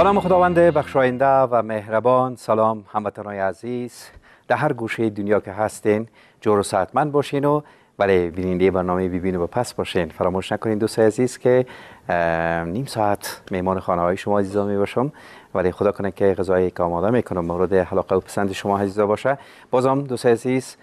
با نام خداوند بخشاینده و مهربان سلام هموطنان عزیز در هر گوشه دنیا که هستین جور و ساعتمند باشین و برای بیننده برنامه ببین و پس باشین فراموش نکنین دوست عزیز که نیم ساعت مهمان خانه های شما عزیزا می باشم ولی خدا کنه که غذایی که آماده میکنم مورد حلاقه و پسند شما عزیزا باشه بازم دوست عزیز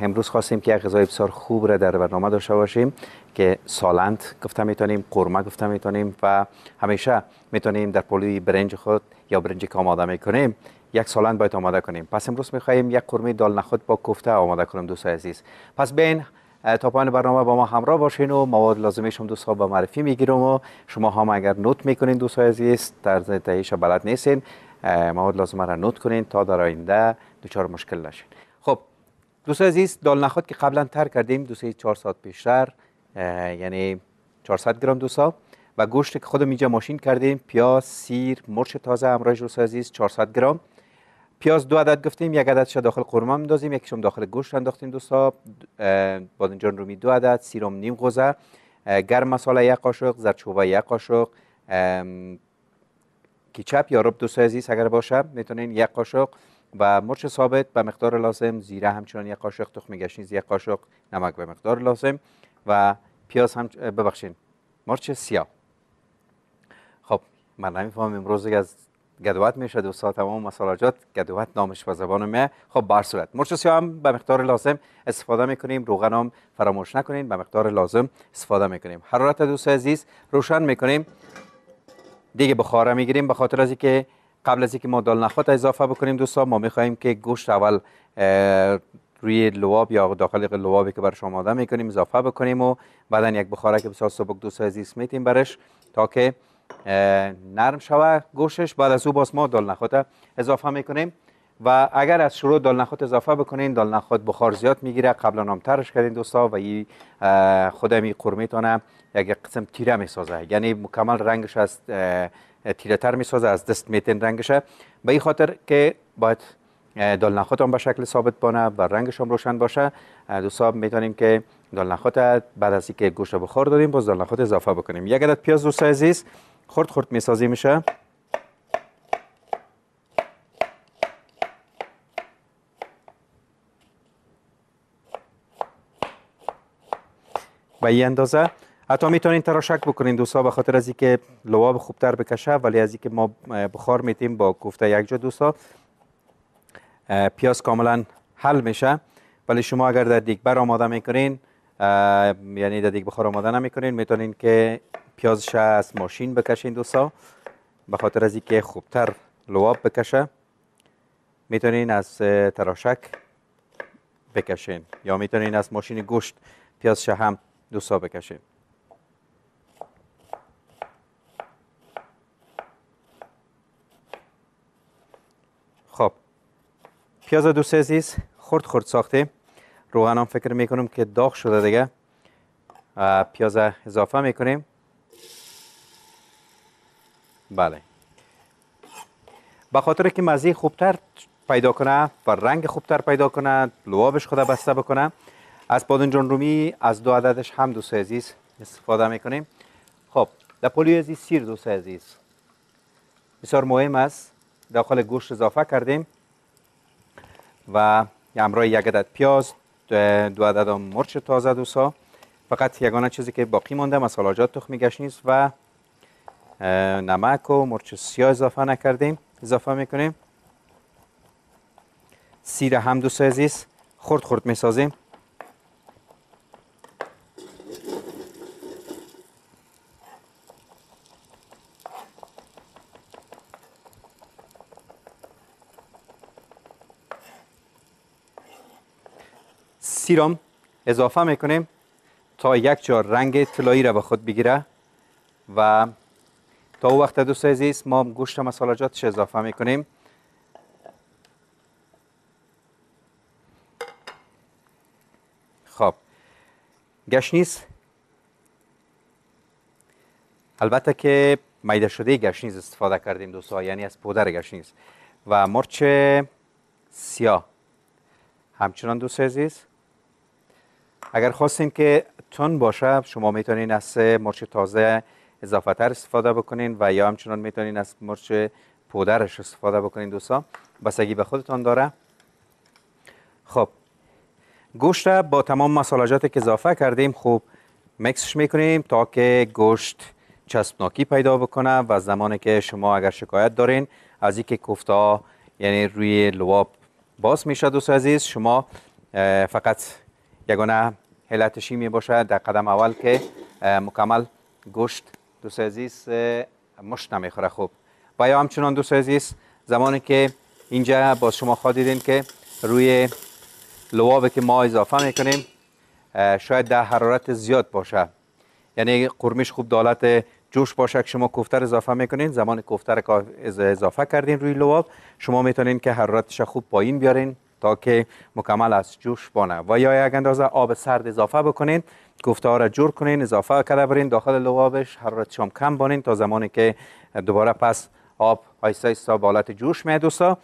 امروز خواستیم که غذای بسیار خوب را در برنامه داشته باشیم که سالند گفته میتونیم قرمه گفته میتونیم و همیشه میتونیم در پلوی برنج خود یا برنجی که آماده میکنیم یک سالند باید آماده کنیم پس امروز میخواهیم یک قرمه دال نخود با کوفته آماده کنیم دوست عزیز پس بین تا پایان برنامه با ما همراه باشین و مواد لازمه شما ها به معرفی میگیرم و شما هم اگر نوت میکنین دوست عزیز در تهیهش بلد نیستین مواد لازمه را نوت کنین تا در آینده دچار مشکل نشین خب دوست عزیز دال نخود که قبلا تر کردیم دو ساعت پیشتر یعنی 400 گرم دوسا و گوشت که خودم اینجا ماشین کردیم پیاز سیر مرچ تازه امراج رو سازی 400 گرم پیاز دو عدد گفتیم یک عددش داخل قرمه میندازیم یکیشم داخل گوشت انداختیم دوستا بادنجان رومی دو عدد سیرم نیم غزه گرم مساله یک قاشق زردچوبه یک قاشق کیچپ یا رب دوست عزیز اگر باشه میتونین یک قاشق و مرچ ثابت به مقدار لازم زیره همچنان یک قاشق تخم گشنیز یک قاشق نمک به مقدار لازم و پیاز هم ببخشین مرچ سیاه خب من نمیفهم امروز از گدوات میشه دو ساعت تمام مسالاجات گدوات نامش به زبان خب بر صورت مرچ سیاه هم به مقدار لازم استفاده میکنیم روغن هم فراموش نکنین به مقدار لازم استفاده میکنیم حرارت دوست عزیز روشن میکنیم دیگه بخاره میگیریم به خاطر از اینکه قبل از اینکه ما دال نخود اضافه بکنیم دوستان ما میخواهیم که گوشت اول روی لواب یا داخل لوابی که شما آماده میکنیم اضافه بکنیم و بعدا یک که بسیار سبک دو سایز میتیم برش تا که نرم شوه گوشش بعد از او باز ما دال نخوته اضافه میکنیم و اگر از شروع دال اضافه بکنین دال بخار زیاد میگیره قبلا ترش کردین دوستا و این خودمی قرمه تانه یک قسم تیره میسازه یعنی مکمل رنگش از تیره تر میسازه از دست میتین رنگشه به این خاطر که باید دالنخات هم به شکل ثابت بانه و رنگش هم روشن باشه دوستان میتونیم که دالنخات بعد از اینکه گوشت بخور دادیم باز دالنخات اضافه بکنیم یک عدد پیاز دوست عزیز خرد خرد میسازی میشه به این اندازه حتی میتونین تراشک بکنین دوستا به خاطر از اینکه لواب خوبتر بکشه ولی از اینکه ما بخار میتیم با کوفته یک جا دوستا پیاز کاملا حل میشه ولی شما اگر در دیگ بر آماده میکنین یعنی در دیگ بخار آماده نمیکنین میتونین که پیازش از ماشین بکشین دوستا به خاطر از اینکه خوبتر لواب بکشه میتونین از تراشک بکشین یا میتونین از ماشین گوشت پیازش هم دوستا بکشین پیاز دوست عزیز خرد خرد ساخته روغن فکر میکنم که داغ شده دیگه پیاز اضافه میکنیم بله به خاطر که مزه خوبتر پیدا کنه و رنگ خوبتر پیدا کنه لوابش خود بسته بکنه از بادنجان رومی از دو عددش هم دو عزیز استفاده میکنیم خب در پلیو عزیز سیر دوست عزیز بسیار مهم است داخل گوشت اضافه کردیم و همراه یک عدد پیاز دو عدد مرچ تازه دوسا فقط یگانه چیزی که باقی مانده مسالاجات تخمی گشنیز و نمک و مرچ سیاه اضافه نکردیم اضافه میکنیم سیر هم دوسا عزیز خرد خرد میسازیم سیرم اضافه میکنیم تا یک جا رنگ طلایی را به خود بگیره و تا او وقت دوست عزیز ما گوشت و مسالجاتش اضافه میکنیم خب گشنیز البته که میده شده گشنیز استفاده کردیم دوستان یعنی از پودر گشنیز و مرچ سیاه همچنان دوست عزیز اگر خواستین که تون باشه شما میتونین از مرچ تازه اضافه تر استفاده بکنین و یا همچنان میتونین از مرچ پودرش استفاده بکنین دوستان بستگی به خودتان داره خب گوشت با تمام مسالجاتی که اضافه کردیم خوب مکسش میکنیم تا که گوشت چسبناکی پیدا بکنه و زمانی که شما اگر شکایت دارین از اینکه کوفته یعنی روی لواب باز میشه دوست عزیز شما فقط یگانه حیلت شیمی باشه در قدم اول که مکمل گوشت دوست عزیز مشت نمیخوره خوب و یا همچنان دوست عزیز زمانی که اینجا با شما خواهد که روی لوابه که ما اضافه میکنیم شاید در حرارت زیاد باشه یعنی قرمش خوب دالت جوش باشه که شما کوفتر اضافه میکنین زمان کوفتر اضافه کردین روی لواب شما میتونین که حرارتش خوب پایین بیارین تا که مکمل از جوش بانه و یا یک اندازه آب سرد اضافه بکنین گفته ها آره، را جور کنین اضافه کرده برین داخل لغابش حرارت شام کم بانین تا زمانی که دوباره پس آب آیسا به حالت جوش میاد دوستا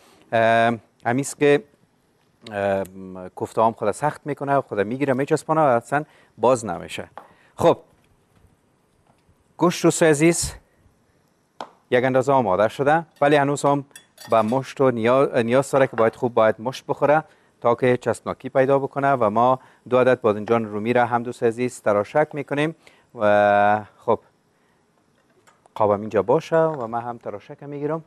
همیست که کوفته هم خود سخت میکنه و میگیره میچسبانه و اصلا باز نمیشه خب گوشت دوست عزیز یک اندازه آماده شده ولی هنوز هم به مشت و نیاز داره که باید خوب باید مشت بخوره تا که چسناکی پیدا بکنه و ما دو عدد بادنجان رومی را هم دوست عزیز تراشک میکنیم و خب قابم اینجا باشه و من هم تراشک میگیرم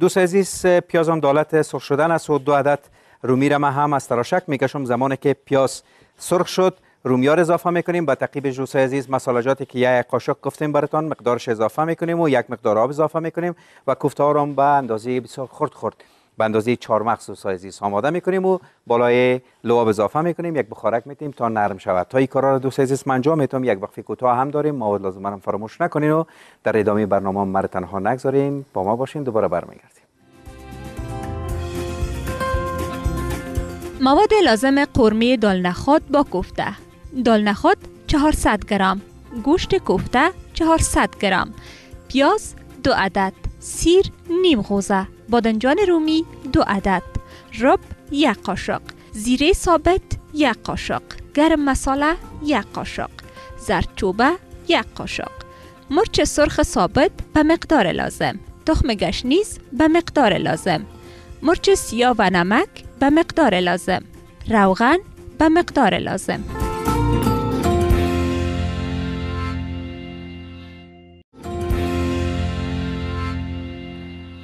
دوست عزیز پیازم دالت سرخ شدن است و دو عدد رومی را من هم از تراشک میکشم زمانی که پیاز سرخ شد رومیار اضافه میکنیم با تقیب جوسای عزیز مسالجاتی که یک قاشق گفتیم براتون مقدارش اضافه میکنیم و یک مقدار آب اضافه میکنیم و کوفته ها رو به اندازه بسیار خرد خرد به اندازه چهار مخصوص عزیز آماده میکنیم و بالای لعاب اضافه میکنیم یک بخارک میتیم تا نرم شود تا این کارا رو دوست عزیز من انجام میتم یک وقفه کوتاه هم داریم مواد لازم هم فراموش نکنین و در ادامه برنامه ما تنها نگذاریم با ما باشین دوباره برمیگردیم مواد لازم قرمه دالنخات با کوفته دالنخود 400 گرم گوشت کوفته 400 گرم پیاز دو عدد سیر نیم غوزه بادنجان رومی دو عدد رب یک قاشق زیره ثابت یک قاشق گرم مساله یک قاشق زردچوبه یک قاشق مرچ سرخ ثابت به مقدار لازم تخم گشنیز به مقدار لازم مرچ سیاه و نمک به مقدار لازم روغن به مقدار لازم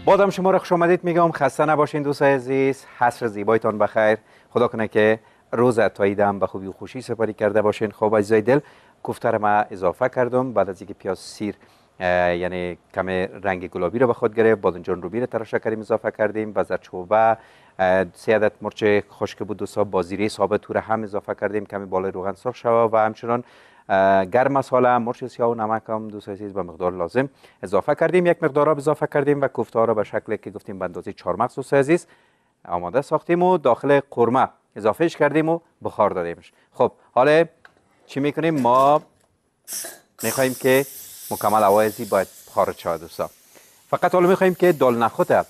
بازم شما را خوش آمدید میگم خسته نباشین دوست عزیز حصر زیبایتان بخیر خدا کنه که روز تاییدم به خوبی و خوشی سپری کرده باشین خب عزیزای دل کفتر ما اضافه کردم بعد از اینکه پیاز سیر یعنی کم رنگ گلابی رو به خود گرفت بادنجان روبی رو ترش کردیم اضافه کردیم و زرچوبه سه عدد مرچ خشک بود دو سا بازیری ثابت هم اضافه کردیم کمی بالای روغن شوه و همچنان گرم مساله مرچ سیاه و نمک هم دو سیز به مقدار لازم اضافه کردیم یک مقدار آب اضافه کردیم و کوفته را به شکلی که گفتیم به اندازه 4 مغز آماده ساختیم و داخل قرمه اضافهش کردیم و بخار دادیمش خب حالا چی میکنیم ما میخواهیم که مکمل اوایزی باید خارج شود دوستا فقط حالا میخوایم که دال نخوت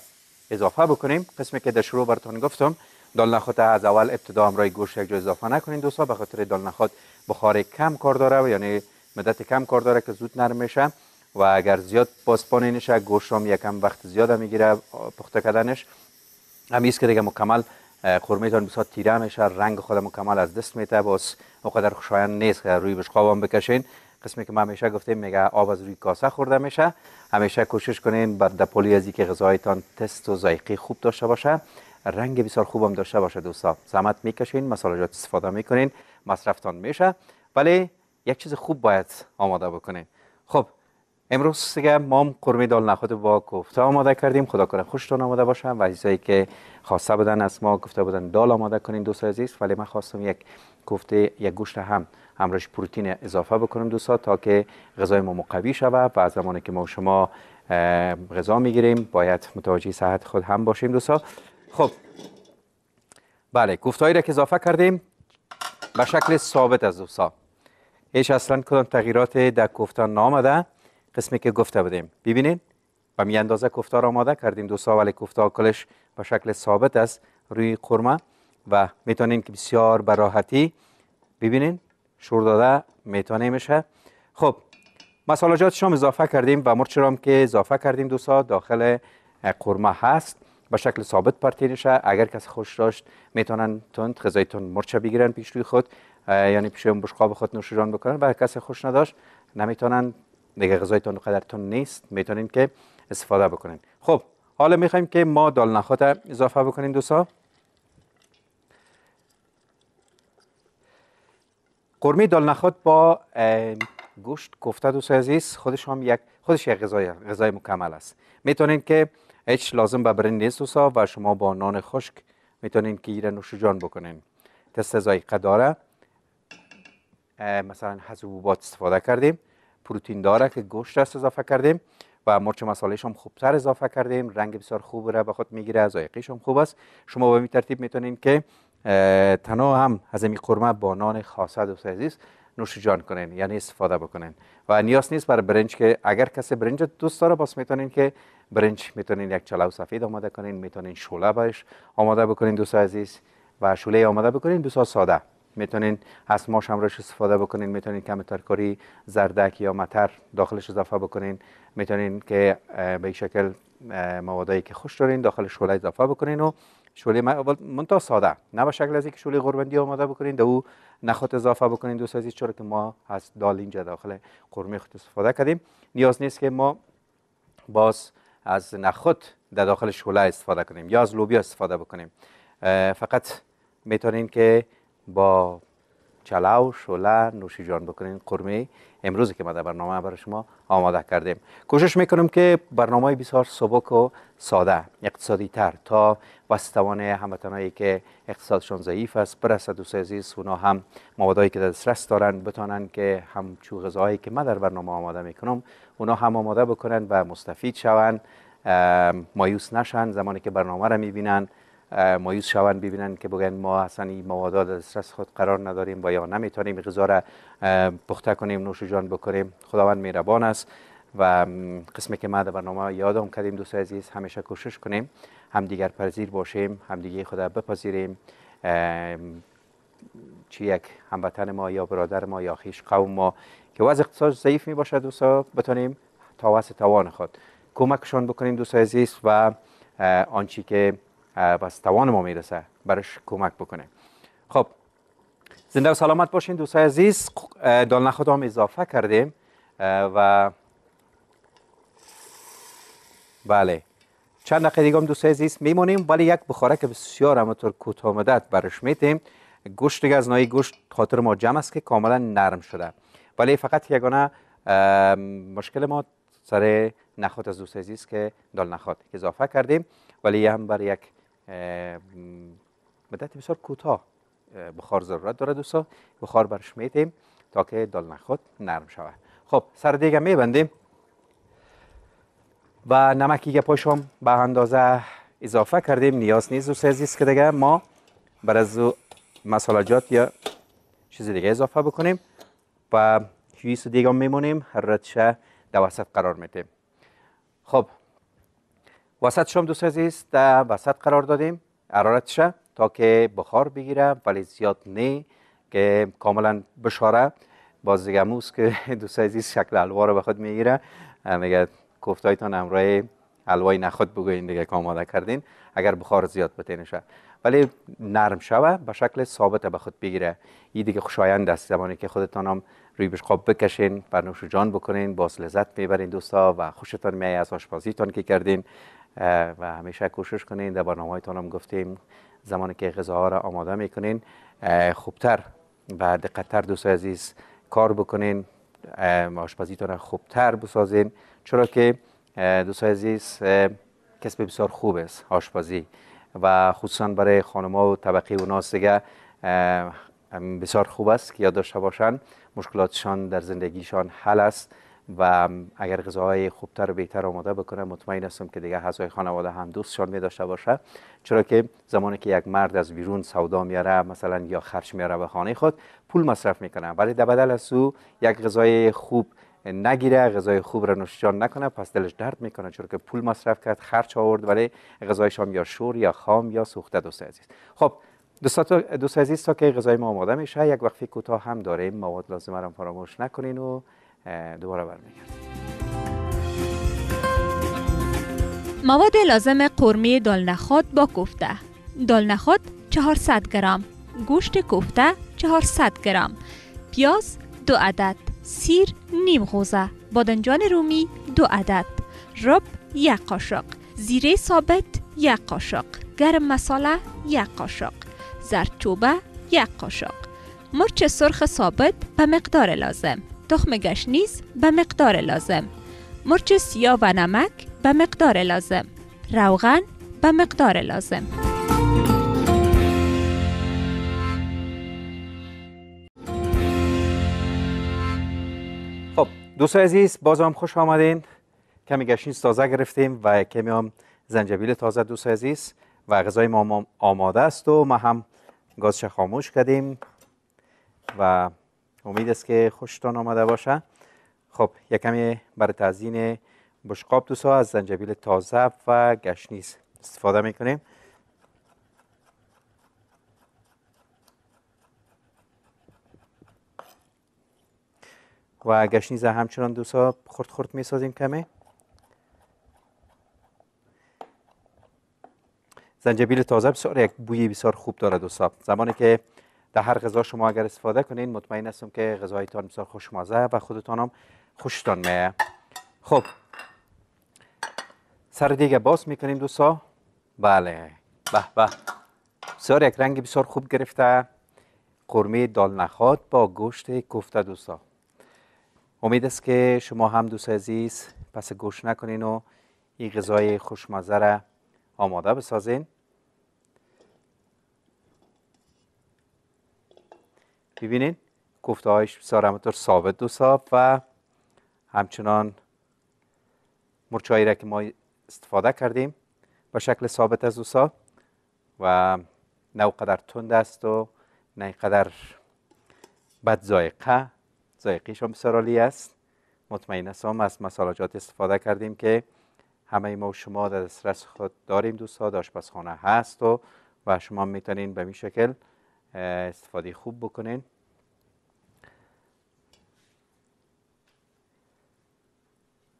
اضافه بکنیم قسمی که در شروع براتون گفتم دالنخات از اول ابتدا همراه گوش یک جا اضافه نکنین دوستا به خاطر دالنخات بخار کم کار داره و یعنی مدت کم کار داره که زود نرم میشه و اگر زیاد پاسپانینش گوشت هم یکم وقت زیاد میگیره پخته کردنش همیست که دیگه مکمل قرمه تان بسیار تیره میشه رنگ خود مکمل از دست میته باز اونقدر خوشایند نیست که روی بشقاب هم بکشین قسمی که ما همیشه گفتیم میگه آب از روی کاسه خورده میشه همیشه کوشش کنین بر دپولی از که غذایتان تست و ذائقه خوب داشته باشه رنگ بسیار خوبم داشته باشه دوستا زحمت میکشین مسالجات استفاده میکنین مصرفتان میشه ولی یک چیز خوب باید آماده بکنین خب امروز دیگه ما هم قرمه دال نخود با کوفته آماده کردیم خدا کنه خوشتون آماده باشه و عزیزایی که خواسته بودن از ما گفته بودن دال آماده کنین دوستا عزیز ولی من خواستم یک کوفته یک گوشت هم همراهش پروتین اضافه بکنم دوستا تا که غذای ما مقوی شود و از زمانی که ما شما غذا میگیریم باید متوجه صحت خود هم باشیم دوستا خب بله گفتهایی را که اضافه کردیم به شکل ثابت از دوستا هیچ اصلا کدام تغییرات در گفتان نامده قسمی که گفته بودیم ببینید و می اندازه کفتا را آماده کردیم دوستا ولی کوفته کلش به شکل ثابت است روی قرمه و میتونیم که بسیار براحتی ببینید شور داده میتونه میشه خب مسالجات شام اضافه کردیم و مرچ هم که اضافه کردیم دوستا داخل قرمه هست به شکل ثابت پارتی اگر کس خوش داشت میتونن تند غذای تون مرچه بگیرن پیش روی خود یعنی پیش اون بشقاب خود نوشیدن بکنن و کس خوش نداشت نمیتونن دیگه غذای تند قدر تند نیست میتونین که استفاده بکنین خب حالا میخوایم که ما دال نخود اضافه بکنیم دوستا قرمه دال نخود با گوشت کوفته دوست عزیز خودش هم یک خودش یک غذای غذای مکمل است میتونین که هیچ لازم به برین نیست و شما با نان خشک میتونین که ایره جان بکنین تست ذایقه داره مثلا حبوبات استفاده کردیم پروتین داره که گوشت است اضافه کردیم و مرچ مسالهش هم خوبتر اضافه کردیم رنگ بسیار خوب را به خود میگیره ذائقه‌ش هم خوب است شما به این ترتیب میتونین که تنها هم از این قرمه با نان خاصه دوست عزیز نوش جان کنین یعنی استفاده بکنین و نیاز نیست برای برنج که اگر کسی برنج دوست داره باز میتونین که برنج میتونین یک چلو سفید آماده کنین میتونین شوله باش آماده بکنین دوست عزیز و شوله آماده بکنین دوست ساده میتونین از ماش هم استفاده بکنین میتونین کم ترکاری زردک یا متر داخلش اضافه بکنین میتونین که به شکل موادایی که خوش دارین داخل شوله اضافه بکنین و اول منتها ساده نه به شکل از اینکه شوله قربندی آماده بکنین دو او اضافه بکنین دوست عزیز چرا که ما از دال اینجا داخل قرمه خود استفاده کردیم نیاز نیست که ما باز از نخود در داخل شوله استفاده کنیم یا از لوبیا استفاده بکنیم فقط میتونین که با چلاو نوشی نوشیجان بکنین قرمه امروزی که ما در برنامه برای شما آماده کردیم کوشش میکنم که برنامه بسیار سبک و ساده اقتصادی تر تا وستوان هموطنایی که اقتصادشان ضعیف است برسه دوست عزیز اونا هم موادایی که در دسترس دارند بتونن که همچو غذایی که ما در برنامه آماده میکنم اونا هم آماده بکنن و مستفید شوند مایوس نشن زمانی که برنامه را میبینن مایوس شوند ببینن که بگن ما اصلا این مواد در دسترس خود قرار نداریم و یا نمیتونیم غذا را پخته کنیم نوش جان بکنیم خداوند مهربان است و قسمی که ما در برنامه یادم کردیم دوست عزیز همیشه کوشش کنیم هم دیگر باشیم هم دیگه خدا بپذیریم چی یک هموطن ما یا برادر ما یا خیش قوم ما که وضع اقتصاد ضعیف می باشد دوستا بتانیم تا توان خود کمکشان بکنیم دوست عزیز و آنچی که بس توان ما میرسه برش کمک بکنه خب زنده و سلامت باشین دوستای عزیز دال نخود هم اضافه کردیم و بله چند دقیقه دیگه هم دوستای عزیز میمونیم ولی یک بخاره که بسیار همطور کوتاه مدت برش میتیم گوشت از نای گوشت خاطر ما جمع است که کاملا نرم شده ولی فقط یگانه مشکل ما سر نخود از دوست عزیز که دال نخود اضافه کردیم ولی هم برای یک مدت بسیار کوتاه بخار ضرورت داره دوستا بخار برش میتیم تا که دال نخود نرم شود خب سر دیگه میبندیم و نمکی که پاشم به اندازه اضافه کردیم نیاز نیست دوست عزیز که دیگه ما بر از مسالجات یا چیز دیگه اضافه بکنیم و 200 دیگه میمونیم هر در وسط قرار میتیم خب وسط شام دوست عزیز در وسط قرار دادیم حرارتش تا که بخار بگیره ولی زیاد نه که کاملا بشاره باز دیگه موس که دوست عزیز شکل حلوا رو به خود میگیره میگه کوفتایتان همراه حلوای نخود بگوین دیگه که آماده کردین اگر بخار زیاد بتینشه ولی نرم شوه به شکل ثابت به خود بگیره این دیگه خوشایند است زمانی که خودتان هم روی بشقاب بکشین بر نوش جان بکنین باز لذت میبرین دوستا و خوشتان میای از آشپزیتان که کردین و همیشه کوشش کنین در برنامه هایتان هم گفتیم زمانی که ها را آماده میکنین خوبتر و دقتتر دوست عزیز کار بکنین آشپزیتان را خوبتر بسازین چرا که دوست عزیز کسب بسیار خوب است آشپزی و خصوصا برای ها و طبقه و ناس بسیار خوب است که یاد داشته باشند مشکلاتشان در زندگیشان حل است و اگر غذاهای خوبتر و بهتر آماده بکنه مطمئن هستم که دیگه حضای خانواده هم دوستشان می داشته باشه چرا که زمانی که یک مرد از بیرون سودا میاره مثلا یا خرچ میاره به خانه خود پول مصرف میکنه ولی در بدل از او یک غذای خوب نگیره غذای خوب را نوشجان نکنه پس دلش درد میکنه چرا که پول مصرف کرد خرچ آورد ولی غذای شام یا شور یا خام یا سوخته دوست عزیز خب دوست عزیز تا که غذای ما آماده میشه یک وقفه کوتاه هم داریم مواد لازمه را فراموش نکنین و دوباره مواد لازم قرمه دالنخات با کوفته دالنخات 400 گرم گوشت کوفته 400 گرم پیاز دو عدد سیر نیم غوزه بادنجان رومی دو عدد رب یک قاشق زیره ثابت یک قاشق گرم مساله یک قاشق زردچوبه یک قاشق مرچ سرخ ثابت به مقدار لازم تخم گشنیز به مقدار لازم مرچ سیاه و نمک به مقدار لازم روغن به مقدار لازم خب دوستان عزیز باز هم خوش آمدین کمی گشنیز تازه گرفتیم و کمی هم زنجبیل تازه دوستای عزیز و غذای ما آماده است و ما هم گازش خاموش کردیم و امید است که خوشتان آمده باشه خب یکمی بر تزیین بشقاب دوستا از زنجبیل تازه و گشنیز استفاده میکنیم و گشنیز همچنان دوستا خرد خرد میسازیم کمی زنجبیل تازه بسیار یک بوی بسیار خوب داره دوستا زمانی که در هر غذا شما اگر استفاده کنین مطمئن هستم که غذایتان بسیار خوشمزه و خودتان هم خوشتان میه خب سر دیگه باز میکنیم دوستا بله به به بسیار یک رنگ بسیار خوب گرفته قرمه دال با گوشت کوفته دوستا امید است که شما هم دوست عزیز پس گوش نکنین و این غذای خوشمزه را آماده بسازین ببینید گفته هایش بسیار ثابت دو صاف و همچنان مرچایی را که ما استفاده کردیم به شکل ثابت از اوسا و نه قدر تند است و نه قدر بد زایقه زایقیش هم بسیار عالی است مطمئن هستم از مسالجات استفاده کردیم که همه ما و شما در دسترس خود داریم دوستا پس خانه هست و و شما میتونین به این شکل استفاده خوب بکنین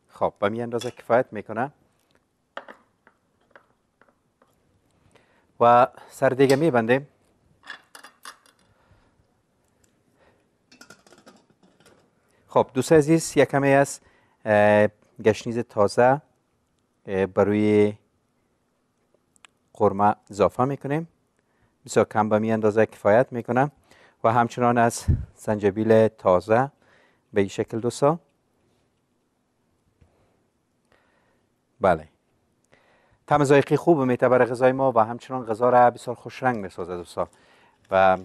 خب به می اندازه کفایت میکنه و سر دیگه میبندیم خب دوست عزیز یک از گشنیز تازه بروی قرمه اضافه میکنیم بسیار کم به می اندازه کفایت میکنم و همچنان از زنجبیل تازه به این شکل دوستا بله تم زایقی خوب میته برای غذای ما و همچنان غذا را بسیار خوش رنگ سازد دوستا و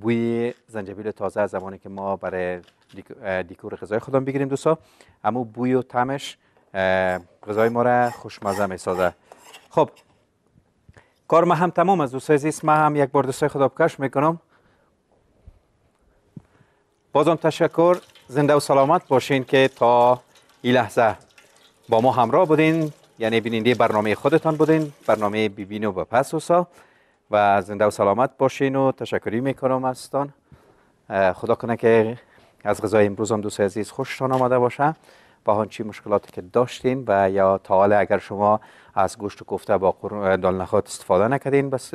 بوی زنجبیل تازه از زمانی که ما برای دیکور غذای خودم بگیریم دوستا اما بوی و تمش غذای ما را خوشمزه میسازه خب کار ما هم تمام از دوستای زیست ما هم یک بار دوستای خدا بکش میکنم بازم تشکر زنده و سلامت باشین که تا این لحظه با ما همراه بودین یعنی بیننده برنامه خودتان بودین برنامه بیبین و پس و و زنده و سلامت باشین و تشکری میکنم ازتان خدا کنه که از غذای امروز هم دوست عزیز خوشتان آمده باشه با هنچی مشکلاتی که داشتین و یا تا حالا اگر شما از گوشت کوفته با نخود استفاده نکردین بس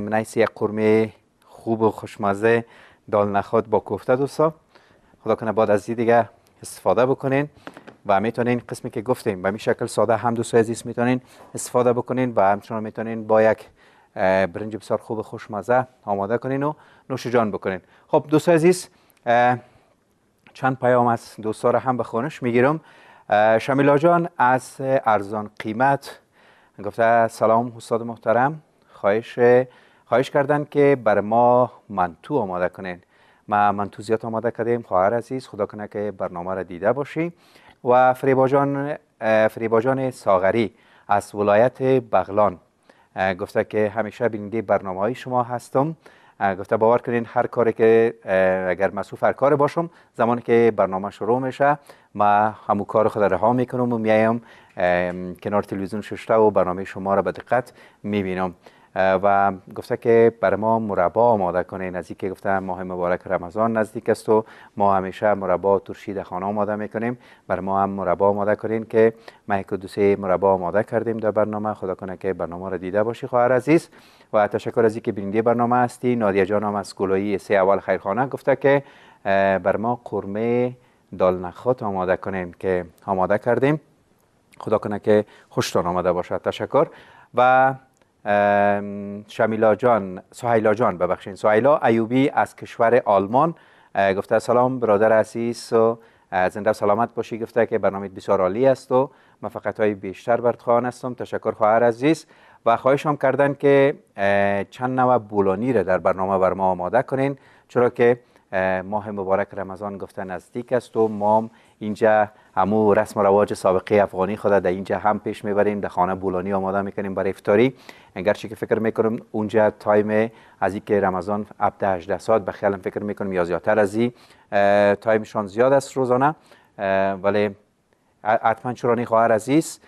نیست یک قرمه خوب و خوشمزه نخود با کوفته دوستا خدا کنه بعد از دیگه استفاده بکنین و میتونین قسمی که گفتیم به این شکل ساده هم دوستای عزیز میتونین استفاده بکنین و همچنان میتونین با یک برنج بسیار خوب خوشمزه آماده کنین و نوش جان بکنین خب دوست عزیز چند پیام از را هم به خانش میگیرم شمیلا جان از ارزان قیمت گفته سلام استاد محترم خواهش خواهش کردن که بر ما منتو آماده کنین ما منتو زیاد آماده کردیم خواهر عزیز خدا کنه که برنامه را دیده باشی و فریباجان جان ساغری از ولایت بغلان گفته که همیشه بیننده برنامه های شما هستم گفته باور کنین هر کاری که اگر مصروف هر کار باشم زمانی که برنامه شروع میشه ما همو کار خود رها میکنم و میایم کنار تلویزیون ششته و برنامه شما را به دقت میبینم و گفته که بر ما مربا آماده کنه نزدیک که گفته ماه مبارک رمضان نزدیک است و ما همیشه مربا ترشی در خانه آماده میکنیم بر ما هم مربا آماده کنین که ما یک دوسه مربا آماده کردیم در برنامه خدا کنه که برنامه را دیده باشی خواهر عزیز و تشکر از اینکه بیننده برنامه هستی نادیا جان هم از گلوی سه اول خیرخانه گفته که بر ما قرمه دالنخات آماده کنیم که آماده کردیم خدا کنه که خوشتان آمده باشد تشکر و شمیلا جان سهیلا جان ببخشین سهیلا ایوبی از کشور آلمان گفته سلام برادر عزیز و زنده سلامت باشی گفته که برنامه بسیار عالی است و مفقت های بیشتر برد خواهان هستم تشکر خواهر عزیز و خواهش هم کردن که چند نوع بولانی را در برنامه بر ما آماده کنین چرا که ماه مبارک رمضان گفتن نزدیک است و ما اینجا همو رسم و رواج سابقه افغانی خود در اینجا هم پیش میبریم در خانه بولانی آماده میکنیم برای افتاری انگرچه که فکر میکنم اونجا تایم از که رمضان 17 18 ساعت به خیالم فکر میکنم یا زیادتر از این تایمشان زیاد است روزانه ولی حتما چرانی خواهر عزیز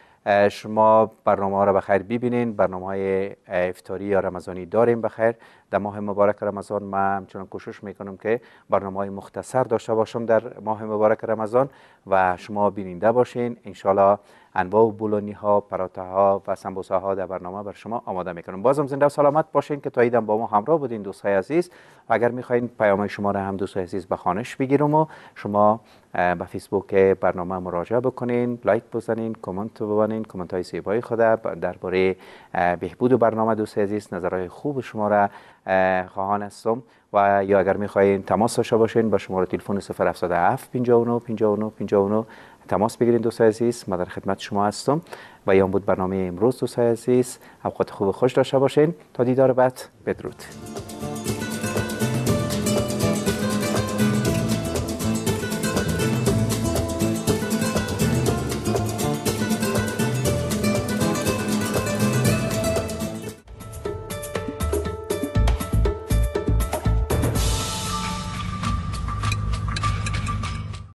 شما برنامه ها را بخیر ببینین برنامه های افتاری یا رمضانی داریم بخیر در ماه مبارک رمضان من همچنان کوشش میکنم که برنامه های مختصر داشته باشم در ماه مبارک رمضان و شما بیننده باشین انشالله انواع بولونی ها پراته ها و سمبوسا ها در برنامه بر شما آماده میکنم بازم زنده و سلامت باشین که تا ایدم با ما همراه بودین دوستای عزیز و اگر میخواین پیام شما را هم دوستای عزیز به خانش بگیرم و شما به فیسبوک برنامه مراجعه بکنین لایک بزنین کامنت بوانین کامنت های زیبای خود درباره بهبود برنامه دوست عزیز نظرهای خوب شما را خواهان هستم و یا اگر میخواین تماس داشته باشین با شماره تلفن 077 59 59 59 تماس بگیرید دوستای عزیز ما در خدمت شما هستم و یان بود برنامه امروز دوستای عزیز اوقات خوب خوش داشته باشین تا دیدار بعد بدرود